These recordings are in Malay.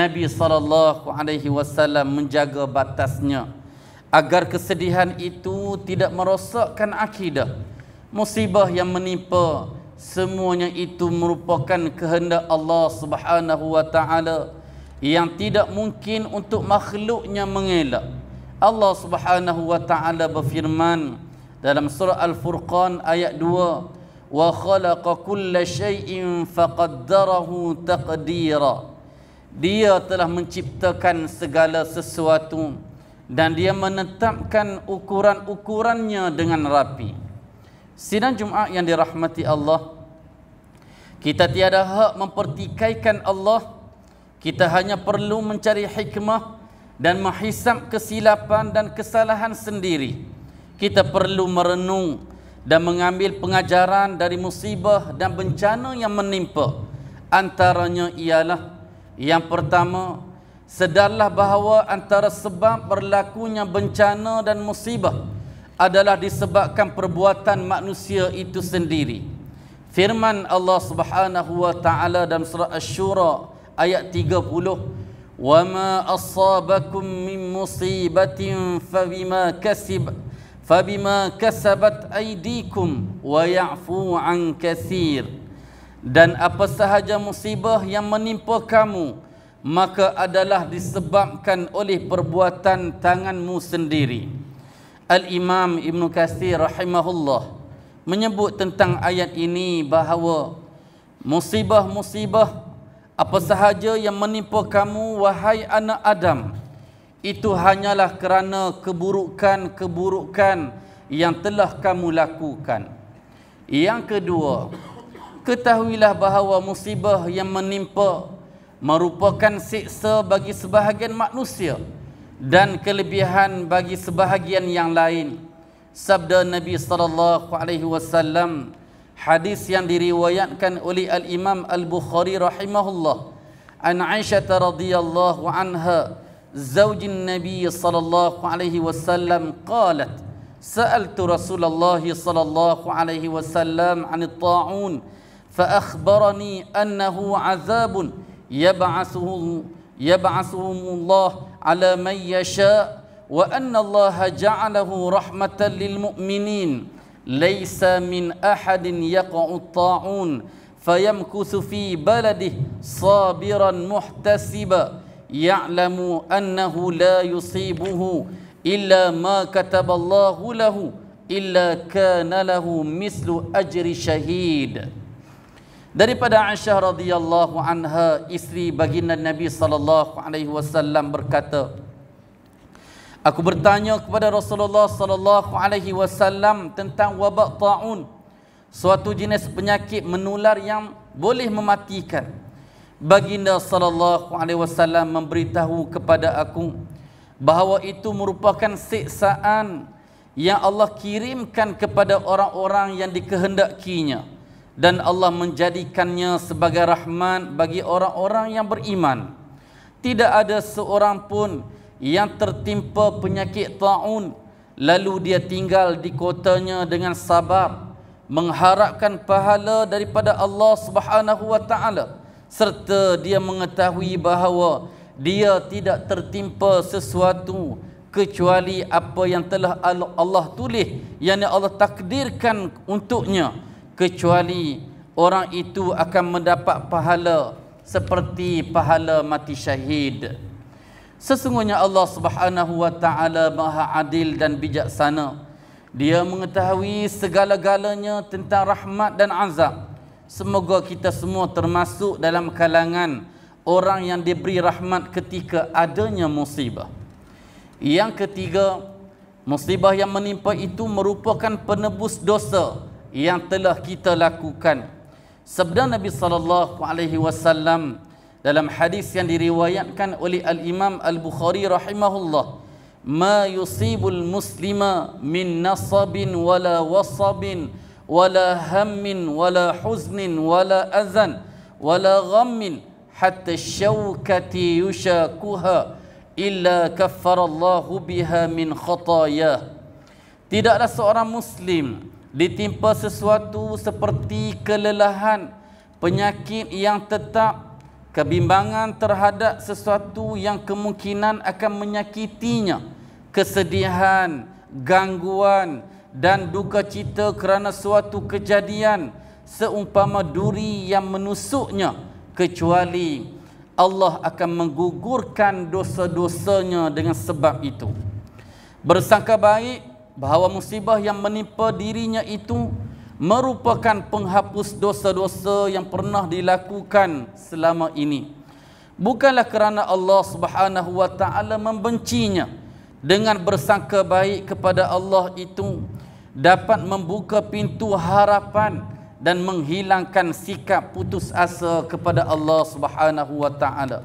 Nabi sallallahu alaihi wasallam menjaga batasnya agar kesedihan itu tidak merosakkan akidah. Musibah yang menimpa semuanya itu merupakan kehendak Allah Subhanahu wa taala yang tidak mungkin untuk makhluknya mengelak. Allah Subhanahu wa taala berfirman dalam surah Al-Furqan ayat 2, "Wa khalaqa kulla shay'in faqaddarahu taqdiran." Dia telah menciptakan segala sesuatu dan dia menetapkan ukuran-ukurannya dengan rapi. Sidang Jumaat yang dirahmati Allah, kita tiada hak mempertikaikan Allah. Kita hanya perlu mencari hikmah dan menghisap kesilapan dan kesalahan sendiri. Kita perlu merenung dan mengambil pengajaran dari musibah dan bencana yang menimpa. Antaranya ialah yang pertama, sedarlah bahawa antara sebab berlakunya bencana dan musibah adalah disebabkan perbuatan manusia itu sendiri. Firman Allah Subhanahu wa taala dalam surah Ash-Shura ayat 30, "Wa ma asabakum min musibatin fa bima kasib fa bima kasabat aydikum wa yafu'an an dan apa sahaja musibah yang menimpa kamu maka adalah disebabkan oleh perbuatan tanganmu sendiri Al-Imam Ibn Kathir rahimahullah menyebut tentang ayat ini bahawa musibah-musibah apa sahaja yang menimpa kamu wahai anak Adam itu hanyalah kerana keburukan-keburukan yang telah kamu lakukan yang kedua ketahuilah bahawa musibah yang menimpa merupakan siksa bagi sebahagian manusia dan kelebihan bagi sebahagian yang lain sabda Nabi sallallahu alaihi wasallam hadis yang diriwayatkan oleh al Imam al Bukhari rahimahullah an Aisyah radhiyallahu anha زوج Nabi Sallallahu Alaihi Wasallam. وسلم قالت سألت رسول الله صلى الله عليه وسلم عن فأخبرني أنه عذاب يبعثه يبعثهم الله على من يشاء وأن الله جعله رحمة للمؤمنين ليس من أحد يقع الطاعون فيمكث في بلده صابرا محتسبا يعلم أنه لا يصيبه إلا ما كتب الله له إلا كان له مثل أجر شهيد daripada Aisyah radhiyallahu anha isteri baginda Nabi sallallahu alaihi wasallam berkata Aku bertanya kepada Rasulullah sallallahu alaihi wasallam tentang wabak taun suatu jenis penyakit menular yang boleh mematikan Baginda sallallahu alaihi wasallam memberitahu kepada aku bahawa itu merupakan siksaan yang Allah kirimkan kepada orang-orang yang dikehendakinya dan Allah menjadikannya sebagai rahmat bagi orang-orang yang beriman. Tidak ada seorang pun yang tertimpa penyakit taun lalu dia tinggal di kotanya dengan sabar mengharapkan pahala daripada Allah Subhanahu wa taala serta dia mengetahui bahawa dia tidak tertimpa sesuatu kecuali apa yang telah Allah tulis yang Allah takdirkan untuknya kecuali orang itu akan mendapat pahala seperti pahala mati syahid. Sesungguhnya Allah Subhanahu wa taala Maha Adil dan bijaksana. Dia mengetahui segala-galanya tentang rahmat dan azab. Semoga kita semua termasuk dalam kalangan orang yang diberi rahmat ketika adanya musibah. Yang ketiga, musibah yang menimpa itu merupakan penebus dosa yang telah kita lakukan. Sabda Nabi sallallahu alaihi wasallam dalam hadis yang diriwayatkan oleh al-Imam al-Bukhari rahimahullah ma yusibul muslima min nasabin wala wasabin wala hammin wala huznin wala azan wala ghammin hatta syaukati yushakuha illa kaffarallahu biha min khatayah tidaklah seorang muslim ditimpa sesuatu seperti kelelahan, penyakit yang tetap, kebimbangan terhadap sesuatu yang kemungkinan akan menyakitinya, kesedihan, gangguan dan duka cita kerana suatu kejadian seumpama duri yang menusuknya kecuali Allah akan menggugurkan dosa-dosanya dengan sebab itu. Bersangka baik bahawa musibah yang menimpa dirinya itu merupakan penghapus dosa-dosa yang pernah dilakukan selama ini. Bukanlah kerana Allah Subhanahu wa taala membencinya dengan bersangka baik kepada Allah itu dapat membuka pintu harapan dan menghilangkan sikap putus asa kepada Allah Subhanahu wa taala.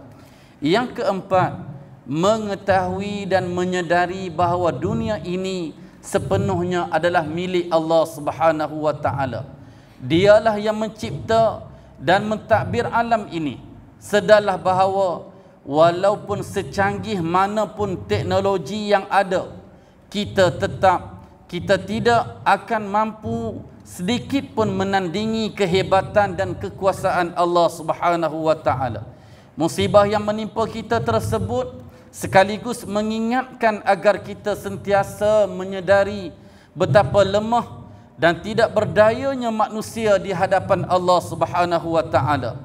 Yang keempat, mengetahui dan menyedari bahawa dunia ini sepenuhnya adalah milik Allah Subhanahu wa taala. Dialah yang mencipta dan mentadbir alam ini. Sedarlah bahawa walaupun secanggih manapun teknologi yang ada, kita tetap kita tidak akan mampu sedikit pun menandingi kehebatan dan kekuasaan Allah Subhanahu wa taala. Musibah yang menimpa kita tersebut sekaligus mengingatkan agar kita sentiasa menyedari betapa lemah dan tidak berdayanya manusia di hadapan Allah Subhanahu wa taala.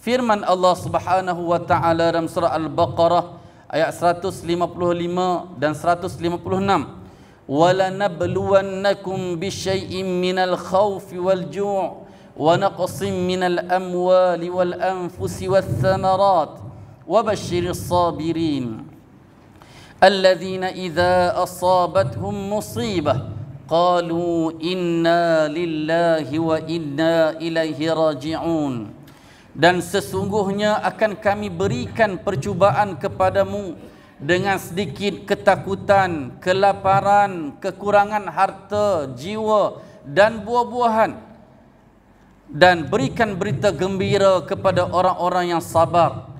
Firman Allah Subhanahu wa taala dalam surah Al-Baqarah ayat 155 dan 156. Wala nabluwannakum bisyai'im minal khawfi wal ju' wa naqsim minal amwali wal anfusi wath thamarat wa basyiris sabirin. الذين إذا أصابتهم مصيبة قالوا إنا لله وإنا إليه راجعون dan sesungguhnya akan kami berikan percubaan kepadamu dengan sedikit ketakutan, kelaparan, kekurangan harta, jiwa dan buah-buahan dan berikan berita gembira kepada orang-orang yang sabar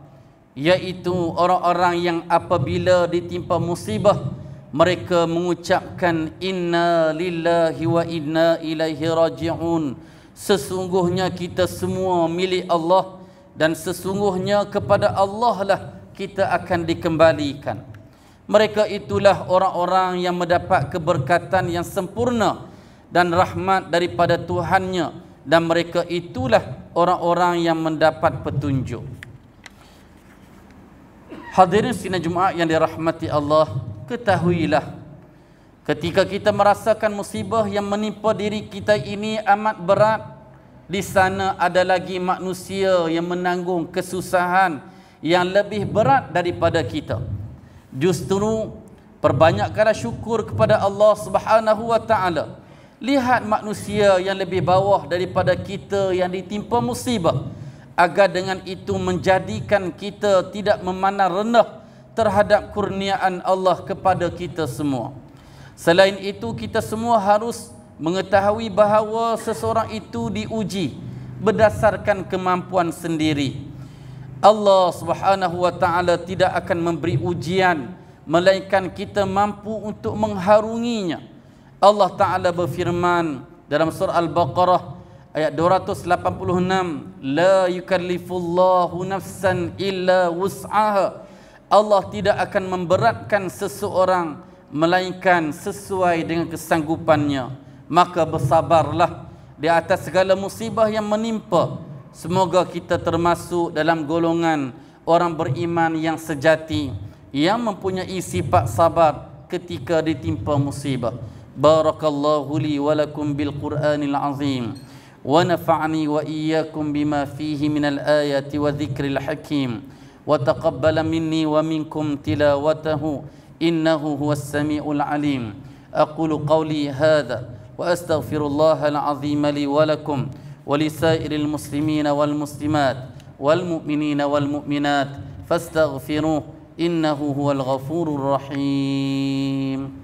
iaitu orang-orang yang apabila ditimpa musibah mereka mengucapkan inna lillahi wa inna ilaihi rajiun sesungguhnya kita semua milik Allah dan sesungguhnya kepada Allah lah kita akan dikembalikan mereka itulah orang-orang yang mendapat keberkatan yang sempurna dan rahmat daripada Tuhannya dan mereka itulah orang-orang yang mendapat petunjuk Hadirin sidang Jumaat yang dirahmati Allah, ketahuilah ketika kita merasakan musibah yang menimpa diri kita ini amat berat, di sana ada lagi manusia yang menanggung kesusahan yang lebih berat daripada kita. Justru perbanyakkanlah syukur kepada Allah Subhanahu wa taala. Lihat manusia yang lebih bawah daripada kita yang ditimpa musibah agar dengan itu menjadikan kita tidak memandang rendah terhadap kurniaan Allah kepada kita semua. Selain itu kita semua harus mengetahui bahawa seseorang itu diuji berdasarkan kemampuan sendiri. Allah Subhanahu wa taala tidak akan memberi ujian melainkan kita mampu untuk mengharunginya. Allah taala berfirman dalam surah Al-Baqarah ayat 286 la yukallifullahu nafsan illa wus'aha Allah tidak akan memberatkan seseorang melainkan sesuai dengan kesanggupannya maka bersabarlah di atas segala musibah yang menimpa semoga kita termasuk dalam golongan orang beriman yang sejati yang mempunyai sifat sabar ketika ditimpa musibah barakallahu li wa lakum bil qur'anil azim ونفعني وإياكم بما فيه من الآيات وذكر الحكيم وتقبل مني ومنكم تلاوته إنه هو السميع العليم أقول قولي هذا وأستغفر الله العظيم لي ولكم ولسائر المسلمين والمسلمات والمؤمنين والمؤمنات فاستغفروه إنه هو الغفور الرحيم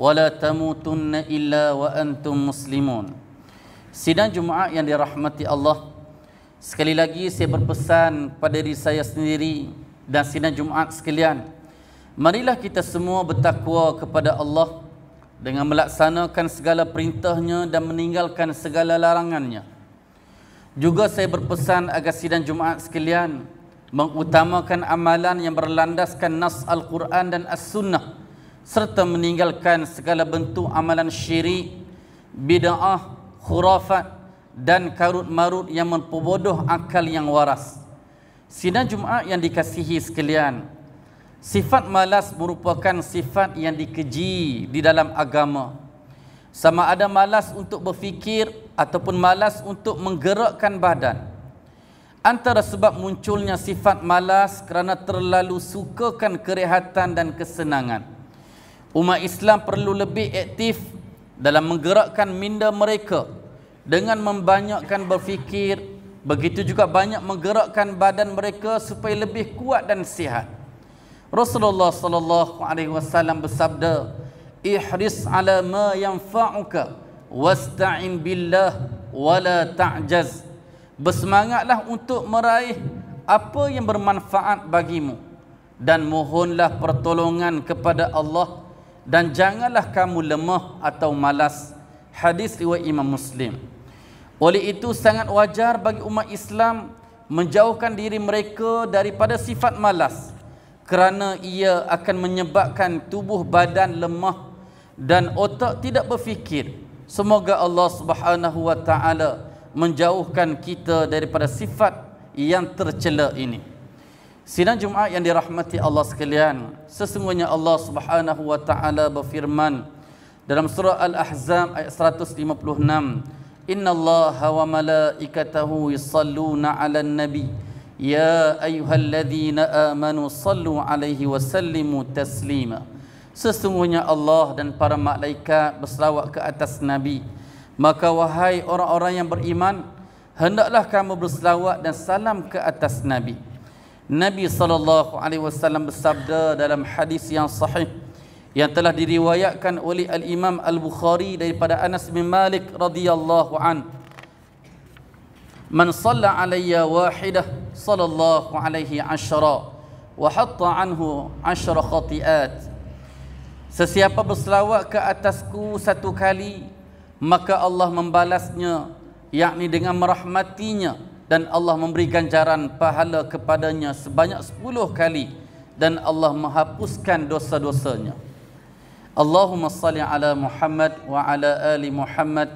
ولا تموتن إلا وأنتم مسلمون Sidang Jumaat yang dirahmati Allah Sekali lagi saya berpesan pada diri saya sendiri Dan sidang Jumaat sekalian Marilah kita semua bertakwa kepada Allah Dengan melaksanakan segala perintahnya Dan meninggalkan segala larangannya Juga saya berpesan agar sidang Jumaat sekalian Mengutamakan amalan yang berlandaskan Nas Al-Quran dan As-Sunnah Al serta meninggalkan segala bentuk amalan syirik, bid'ah, khurafat dan karut marut yang memperbodoh akal yang waras. Sidang Jumaat yang dikasihi sekalian, sifat malas merupakan sifat yang dikeji di dalam agama. Sama ada malas untuk berfikir ataupun malas untuk menggerakkan badan. Antara sebab munculnya sifat malas kerana terlalu sukakan kerehatan dan kesenangan umat Islam perlu lebih aktif dalam menggerakkan minda mereka dengan membanyakkan berfikir begitu juga banyak menggerakkan badan mereka supaya lebih kuat dan sihat Rasulullah sallallahu alaihi wasallam bersabda ihris ala ma yanfa'uka wasta'in billah wala ta'jaz bersemangatlah untuk meraih apa yang bermanfaat bagimu dan mohonlah pertolongan kepada Allah dan janganlah kamu lemah atau malas hadis riwayat Imam Muslim oleh itu sangat wajar bagi umat Islam menjauhkan diri mereka daripada sifat malas kerana ia akan menyebabkan tubuh badan lemah dan otak tidak berfikir semoga Allah Subhanahu wa taala menjauhkan kita daripada sifat yang tercela ini Sinan Jumaat yang dirahmati Allah sekalian, sesungguhnya Allah Subhanahu wa taala berfirman dalam surah Al-Ahzab ayat 156, "Inna Allah wa malaikatahu yusalluna 'alan nabi. Ya ayyuhalladzina amanu sallu 'alaihi wa sallimu taslima." Sesungguhnya Allah dan para malaikat berselawat ke atas nabi. Maka wahai orang-orang yang beriman, hendaklah kamu berselawat dan salam ke atas nabi. Nabi sallallahu alaihi wasallam bersabda dalam hadis yang sahih yang telah diriwayatkan oleh Al Imam Al Bukhari daripada Anas bin Malik radhiyallahu an Man salla alayya wahidah sallallahu alaihi ashara, wa hatta anhu ashara khati'at Sesiapa berselawat ke atasku satu kali maka Allah membalasnya yakni dengan merahmatinya dan Allah memberi ganjaran pahala kepadanya sebanyak sepuluh kali dan Allah menghapuskan dosa-dosanya. Allahumma salli ala Muhammad wa ala ali Muhammad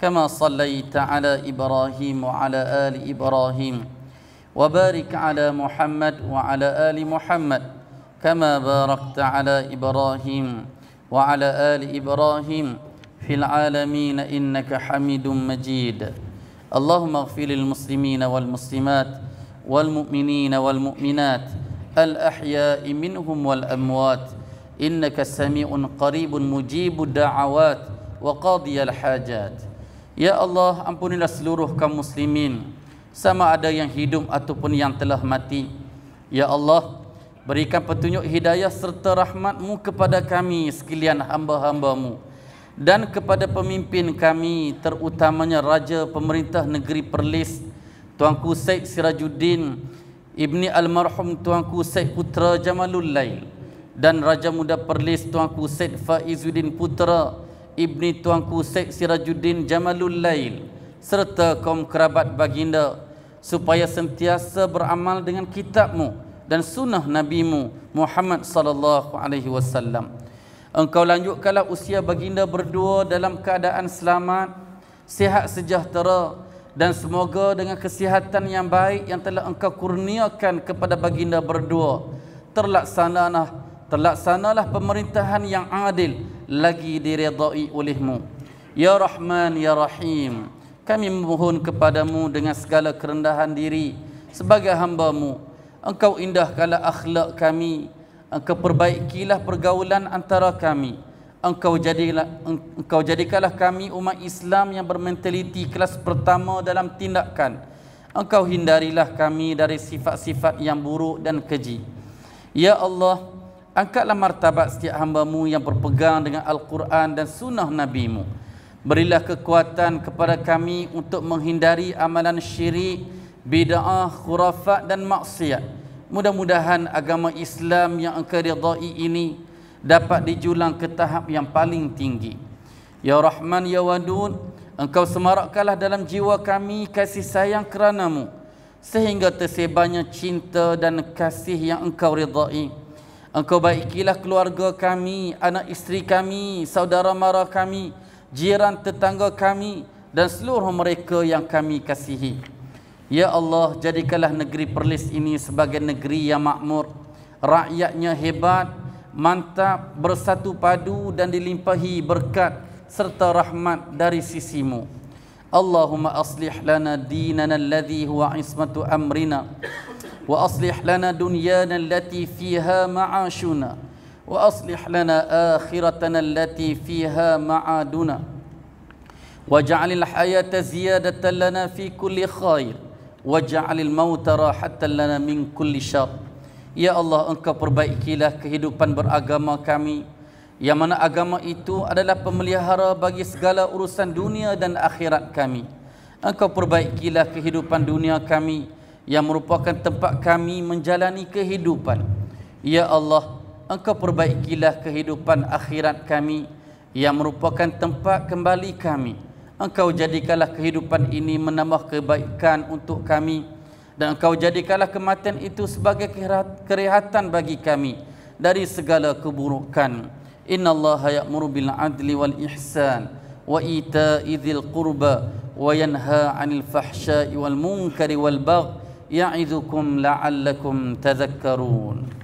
kama sallaita ala Ibrahim wa ala ali Ibrahim wabarik ala Muhammad wa ala ali Muhammad kama barakta ala Ibrahim wa ala ali Ibrahim fil alamin innaka Hamidum Majid. اللهم اغفر للمسلمين والمسلمات والمؤمنين والمؤمنات الأحياء منهم والأموات إنك سميع قريب مجيب الدعوات وقاضي الحاجات يا الله ampunilah seluruh kaum muslimin sama ada yang hidup ataupun yang telah mati ya Allah berikan petunjuk hidayah serta rahmat kepada kami sekalian hamba hambamu dan kepada pemimpin kami terutamanya raja pemerintah negeri Perlis Tuanku Syed Sirajuddin Ibni Almarhum Tuanku Syed Putra Jamalul Lail dan Raja Muda Perlis Tuanku Syed Faizuddin Putra Ibni Tuanku Syed Sirajuddin Jamalul Lail serta kaum kerabat baginda supaya sentiasa beramal dengan kitabmu dan sunnah nabimu Muhammad sallallahu alaihi wasallam. Engkau lanjutkanlah usia baginda berdua dalam keadaan selamat, sihat sejahtera dan semoga dengan kesihatan yang baik yang telah engkau kurniakan kepada baginda berdua. Terlaksanalah, terlaksanalah pemerintahan yang adil lagi diredai olehmu. Ya Rahman, Ya Rahim, kami memohon kepadamu dengan segala kerendahan diri sebagai hambamu. Engkau indahkanlah akhlak kami, engkau perbaikilah pergaulan antara kami engkau jadilah engkau jadikanlah kami umat Islam yang bermentaliti kelas pertama dalam tindakan engkau hindarilah kami dari sifat-sifat yang buruk dan keji ya Allah angkatlah martabat setiap hambaMu yang berpegang dengan al-Quran dan sunnah Nabi-Mu berilah kekuatan kepada kami untuk menghindari amalan syirik bid'ah khurafat dan maksiat Mudah-mudahan agama Islam yang engkau redai ini dapat dijulang ke tahap yang paling tinggi. Ya Rahman Ya Wadud, engkau semarakkanlah dalam jiwa kami kasih sayang keranamu. Sehingga tersebarnya cinta dan kasih yang engkau redai. Engkau baikilah keluarga kami, anak isteri kami, saudara mara kami, jiran tetangga kami dan seluruh mereka yang kami kasihi. Ya Allah, jadikanlah negeri Perlis ini sebagai negeri yang makmur. Rakyatnya hebat, mantap, bersatu padu dan dilimpahi berkat serta rahmat dari sisimu. Allahumma aslih lana dinana alladhi huwa ismatu amrina. Wa aslih lana dunyana allati fiha ma'ashuna. Wa aslih lana akhiratana allati fiha ma'aduna. wa Waj'alil hayata ziyadatan lana fi kulli khair waj'alil mauta rahatan lana min kulli syar. Ya Allah, Engkau perbaikilah kehidupan beragama kami yang mana agama itu adalah pemelihara bagi segala urusan dunia dan akhirat kami. Engkau perbaikilah kehidupan dunia kami yang merupakan tempat kami menjalani kehidupan. Ya Allah, Engkau perbaikilah kehidupan akhirat kami yang merupakan tempat kembali kami. Engkau jadikanlah kehidupan ini menambah kebaikan untuk kami dan engkau jadikanlah kematian itu sebagai kerehatan bagi kami dari segala keburukan. Inna Allah ya'muru bil adli wal ihsan wa ita'i dzil qurba wa yanha 'anil fahsya'i wal munkari wal bagh ya'idzukum la'allakum tadhakkarun.